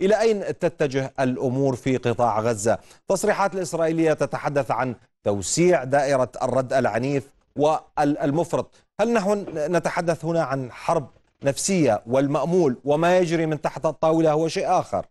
إلى أين تتجه الأمور في قطاع غزة تصريحات الإسرائيلية تتحدث عن توسيع دائرة الرد العنيف والمفرط هل نحن نتحدث هنا عن حرب نفسية والمأمول وما يجري من تحت الطاولة هو شيء آخر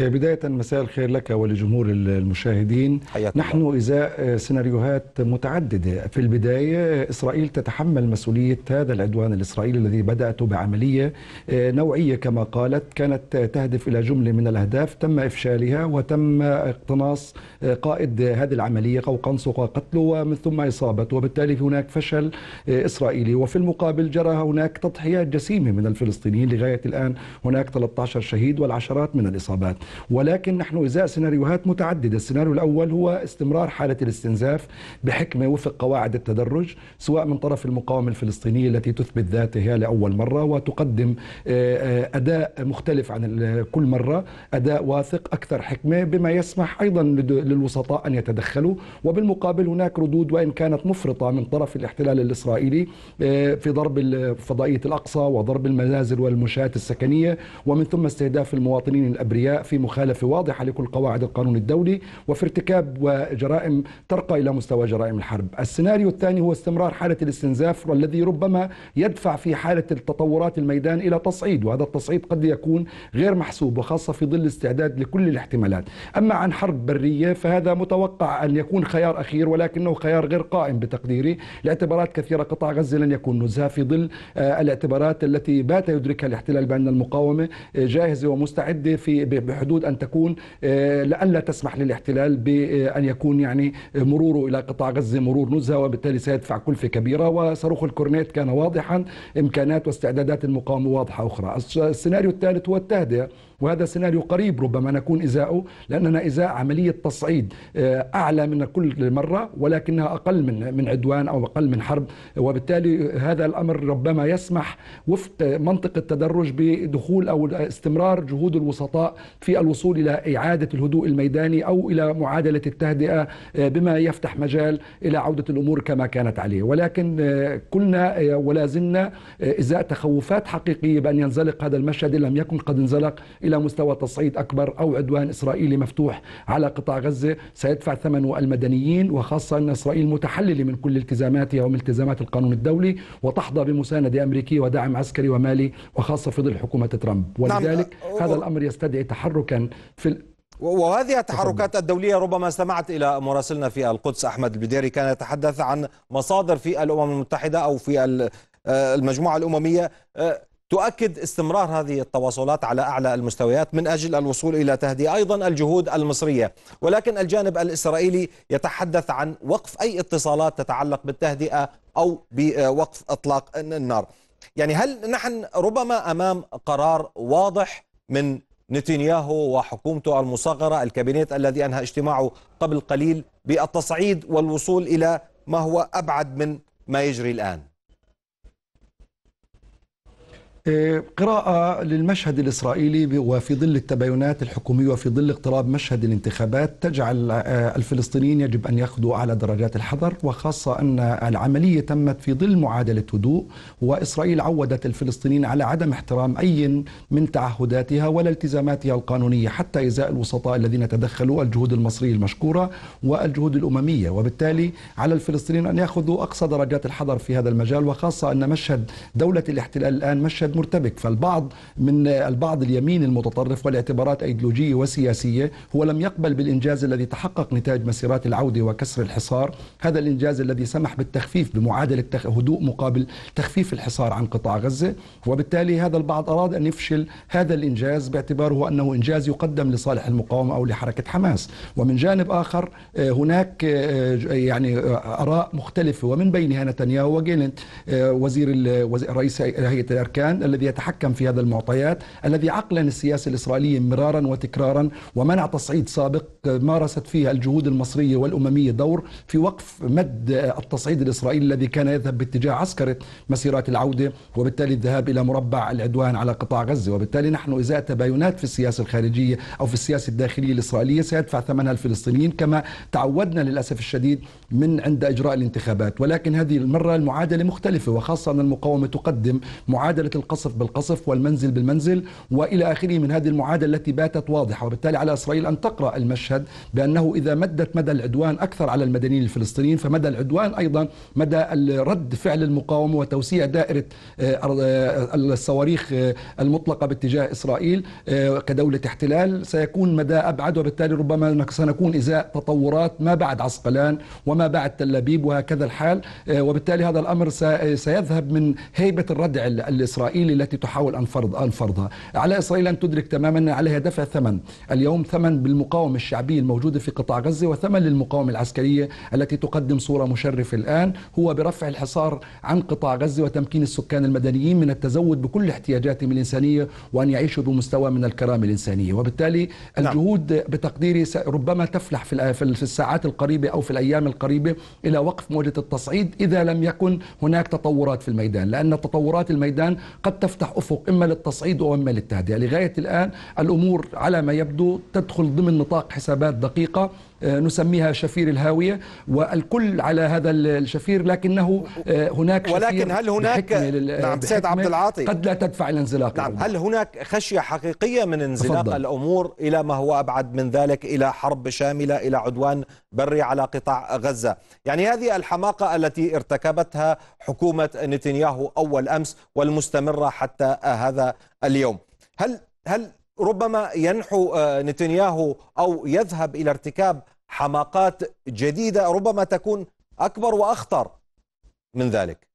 آه، بداية مساء الخير لك ولجمهور المشاهدين حياتنا. نحن إزاء آه، سيناريوهات متعددة في البداية آه، إسرائيل تتحمل مسؤولية هذا العدوان الإسرائيلي الذي بدأته بعملية نوعية كما قالت كانت تهدف إلى جملة من الأهداف تم إفشالها وتم اقتناص قائد هذه العملية أو قوقنص وقتله ومن ثم إصابته وبالتالي هناك فشل إسرائيلي وفي المقابل جرى هناك تضحيات جسيمة من الفلسطينيين لغاية الآن هناك 13 شهيد والعشرات من الإصابات ولكن نحن إزاء سيناريوهات متعددة السيناريو الأول هو استمرار حالة الاستنزاف بحكمة وفق قواعد التدرج سواء من طرف المقاومة الفلسطينية التي تثبت ذاتها لأول مرة وتقدم آه، آه، أداء مختلف عن كل مرة أداء واثق أكثر حكمة بما يسمح أيضا للوسطاء أن يتدخلوا وبالمقابل هناك ردود وإن كانت مفرطة من طرف الاحتلال الإسرائيلي آه، في ضرب فضائية الأقصى وضرب المنازل والمنشآت السكنية ومن ثم استهداف المواطنين الأبرياء في مخالفة واضحة لكل قواعد القانون الدولي وفي ارتكاب وجرائم ترقى إلى مستوى جرائم الحرب السيناريو الثاني هو استمرار حالة الاستنزاف والذي ربما يدفع في حالة التطورات الميدان إلى تصعيد وهذا التصعيد قد يكون غير محسوب وخاصة في ظل استعداد لكل الاحتمالات أما عن حرب برية فهذا متوقع أن يكون خيار أخير ولكنه خيار غير قائم بتقديري لاعتبارات كثيرة قطاع غزة لن يكون نزهة في ظل آه، الاعتبارات التي بات يدركها الاحتلال بأن المقاومة آه، جاهزة ومستعدة في الحدود أن تكون آه، لئلا تسمح للاحتلال بأن يكون يعني مروره إلى قطاع غزة مرور نزهة وبالتالي سيدفع كلفة كبيرة وصاروخ الكورنيت كان واضحا إمكانات واستعدادات المقاومة واضحة أخرى السيناريو الثالث هو التهدئة وهذا سيناريو قريب ربما نكون إزاءه لأننا إزاء عملية تصعيد آه، أعلى من كل مرة ولكنها أقل من من عدوان أو أقل من حرب وبالتالي هذا الأمر ربما يسمح وفق منطق التدرج بدخول أو استمرار جهود الوسطاء في في الوصول إلى إعادة الهدوء الميداني أو إلى معادلة التهدئة آه، بما يفتح مجال إلى عودة الأمور كما كانت عليه ولكن آه، كلنا آه، ولا زلنا إزاء تخوفات حقيقية بأن ينزلق هذا المشهد إن لم يكن قد انزلق إلى مستوى تصعيد أكبر أو عدوان إسرائيلي مفتوح على قطاع غزة سيدفع ثمنه المدنيين وخاصة أن إسرائيل متحللة من كل التزاماتها ومن التزامات القانون الدولي وتحظى بمساندة أمريكية ودعم عسكري ومالي وخاصة في ظل حكومة ترامب نعم. ولذلك هذا الأمر يستدعي تحرك تحركا في وهذه التحركات الدولية ربما سمعت إلى مراسلنا في القدس أحمد البديري كان يتحدث عن مصادر في الأمم المتحدة أو في آه، المجموعة الأممية آه، تؤكد استمرار هذه التواصلات على أعلى المستويات من أجل الوصول إلى تهدئة أيضا الجهود المصرية ولكن الجانب الإسرائيلي يتحدث عن وقف أي اتصالات تتعلق بالتهدئة أو بوقف إطلاق النار يعني هل نحن ربما أمام قرار واضح من نتنياهو وحكومته المصغرة الكابينيت الذي أنهى اجتماعه قبل قليل بالتصعيد والوصول إلى ما هو أبعد من ما يجري الآن قراءة للمشهد الإسرائيلي وفي ظل التباينات الحكومية وفي ظل اقتراب مشهد الانتخابات تجعل آه، الفلسطينيين يجب أن يأخذوا أعلى درجات الحذر وخاصة أن العملية تمت في ظل معادلة هدوء وإسرائيل عودت الفلسطينيين على عدم احترام أي من تعهداتها ولا التزاماتها القانونية حتى إزاء الوسطاء الذين تدخلوا الجهود المصرية المشكورة والجهود الأممية وبالتالي على الفلسطينيين أن يأخذوا أقصى درجات الحذر في هذا المجال وخاصة أن مشهد دولة الاحتلال الآن مشهد مرتبك فالبعض من البعض اليمين المتطرف والاعتبارات أيديولوجية وسياسية هو لم يقبل بالإنجاز الذي تحقق نتاج مسيرات العودة وكسر الحصار هذا الإنجاز الذي سمح بالتخفيف بمعادلة هدوء مقابل تخفيف الحصار عن قطاع غزة وبالتالي هذا البعض أراد أن يفشل هذا الإنجاز باعتباره أنه إنجاز يقدم لصالح المقاومة أو لحركة حماس ومن جانب آخر آه، هناك آه، يعني آه، آراء مختلفة ومن بينها نتنياهو وجيلنت وزير رئيس هيئة الأركان الذي يتحكم في هذا المعطيات الذي عقلا السياسة الإسرائيلية مرارا وتكرارا ومنع تصعيد سابق مارست فيها الجهود المصرية والأممية دور في وقف مد التصعيد الإسرائيلي الذي كان يذهب باتجاه عسكرة مسيرات العودة وبالتالي الذهاب إلى مربع العدوان على قطاع غزة وبالتالي نحن إزاء تباينات في السياسة الخارجية أو في السياسة الداخلية الإسرائيلية سيدفع ثمنها الفلسطينيين كما تعودنا للأسف الشديد من عند إجراء الانتخابات ولكن هذه المرة المعادلة مختلفة وخاصة أن المقاومة تقدم معادلة القرار القصف بالقصف والمنزل بالمنزل والى اخره من هذه المعادله التي باتت واضحه وبالتالي على اسرائيل ان تقرا المشهد بانه اذا مدت مدى العدوان اكثر على المدنيين الفلسطينيين فمدى العدوان ايضا مدى رد فعل المقاومه وتوسيع دائره آه، آه، الصواريخ آه، المطلقه باتجاه اسرائيل كدوله احتلال سيكون مدى ابعد وبالتالي ربما سنكون ازاء تطورات ما بعد عسقلان وما بعد تل ابيب وهكذا الحال وبالتالي هذا الامر سيذهب من هيبه الردع الاسرائيلي إسرائيل التي تحاول أن فرض أن فرضها على إسرائيل أن تدرك تماما أن عليها دفع ثمن اليوم ثمن بالمقاومة الشعبية الموجودة في قطاع غزة وثمن للمقاومة العسكرية التي تقدم صورة مشرفة الآن هو برفع الحصار عن قطاع غزة وتمكين السكان المدنيين من التزود بكل احتياجاتهم الإنسانية وأن يعيشوا بمستوى من الكرامة الإنسانية وبالتالي نعم. الجهود بتقديري ربما تفلح في الساعات القريبة أو في الأيام القريبة إلى وقف موجة التصعيد إذا لم يكن هناك تطورات في الميدان لأن تطورات الميدان قد قد تفتح أفق إما للتصعيد وإما للتهدئة لغاية الآن الأمور على ما يبدو تدخل ضمن نطاق حسابات دقيقة آه، نسميها شفير الهاوية والكل على هذا الشفير لكنه آه، هناك شفير ولكن هل هناك نعم سيد عبد العاطي قد لا تدفع الانزلاق نعم هل هناك خشية حقيقية من انزلاق أفضل. الأمور إلى ما هو أبعد من ذلك إلى حرب شاملة إلى عدوان بري على قطاع غزة يعني هذه الحماقة التي ارتكبتها حكومة نتنياهو أول أمس والمستمرة حتى هذا اليوم هل هل ربما ينحو آه، نتنياهو أو يذهب إلى ارتكاب حماقات جديدة ربما تكون أكبر وأخطر من ذلك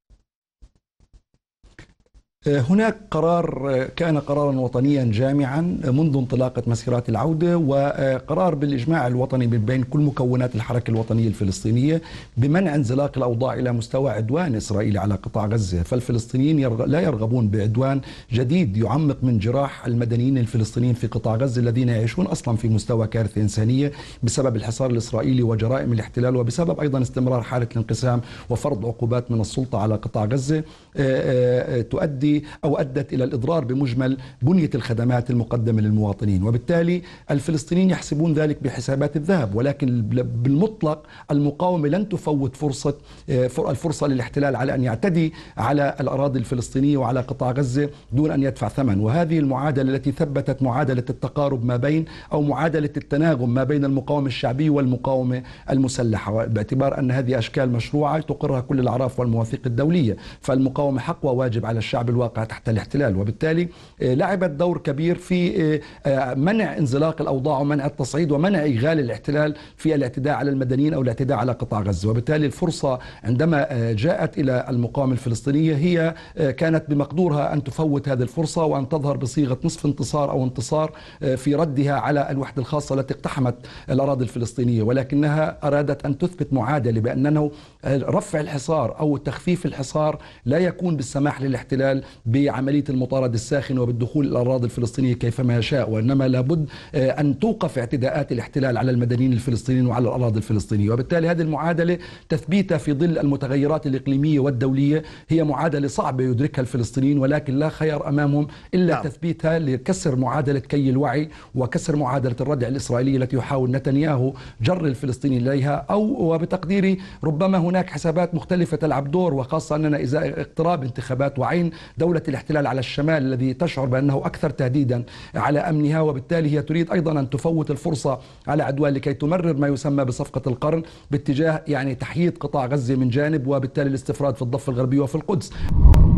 هناك قرار كان قرارا وطنيا جامعا منذ انطلاقة مسيرات العودة وقرار بالإجماع الوطني من بين كل مكونات الحركة الوطنية الفلسطينية بمنع انزلاق الأوضاع إلى مستوى عدوان إسرائيلي على قطاع غزة فالفلسطينيين لا يرغبون بعدوان جديد يعمق من جراح المدنيين الفلسطينيين في قطاع غزة الذين يعيشون أصلا في مستوى كارثة إنسانية بسبب الحصار الإسرائيلي وجرائم الاحتلال وبسبب أيضا استمرار حالة الانقسام وفرض عقوبات من السلطة على قطاع غزة تؤدي أو أدت إلى الإضرار بمجمل بنية الخدمات المقدمة للمواطنين وبالتالي الفلسطينيين يحسبون ذلك بحسابات الذهب ولكن بالمطلق المقاومة لن تفوت فرصة آه، الفرصة للاحتلال على أن يعتدي على الأراضي الفلسطينية وعلى قطاع غزة دون أن يدفع ثمن وهذه المعادلة التي ثبتت معادلة التقارب ما بين أو معادلة التناغم ما بين المقاومة الشعبية والمقاومة المسلحة باعتبار أن هذه أشكال مشروعة تقرها كل الأعراف والمواثيق الدولية فالمقاومة حق وواجب على الشعب الواقع الواقع تحت الاحتلال وبالتالي آه، لعبت دور كبير في آه، آه، منع انزلاق الاوضاع ومنع التصعيد ومنع ايغال الاحتلال في الاعتداء على المدنيين او الاعتداء على قطاع غزه وبالتالي الفرصه عندما جاءت الى المقاومه الفلسطينيه هي كانت بمقدورها ان تفوت هذه الفرصه وان تظهر بصيغه نصف انتصار او انتصار في ردها على الوحده الخاصه التي اقتحمت الاراضي الفلسطينيه ولكنها ارادت ان تثبت معادله بانه رفع الحصار او تخفيف الحصار لا يكون بالسماح للاحتلال بعملية المطارد الساخن وبالدخول إلى الأراضي الفلسطينية كيفما يشاء وإنما لابد آه، أن توقف اعتداءات الاحتلال على المدنيين الفلسطينيين وعلى الأراضي الفلسطينية وبالتالي هذه المعادلة تثبيتها في ظل المتغيرات الإقليمية والدولية هي معادلة صعبة يدركها الفلسطينيين ولكن لا خيار أمامهم إلا نعم. تثبيتها لكسر معادلة كي الوعي وكسر معادلة الردع الإسرائيلية التي يحاول نتنياهو جر الفلسطينيين إليها أو وبتقديري ربما هناك حسابات مختلفة تلعب دور وخاصة أننا إذا اقتراب انتخابات وعين دولة الاحتلال على الشمال الذي تشعر بأنه أكثر تهديدا على أمنها وبالتالي هي تريد أيضا أن تفوت الفرصة على عدوان لكي تمرر ما يسمى بصفقة القرن باتجاه يعني تحييد قطاع غزة من جانب وبالتالي الاستفراد في الضفة الغربية وفي القدس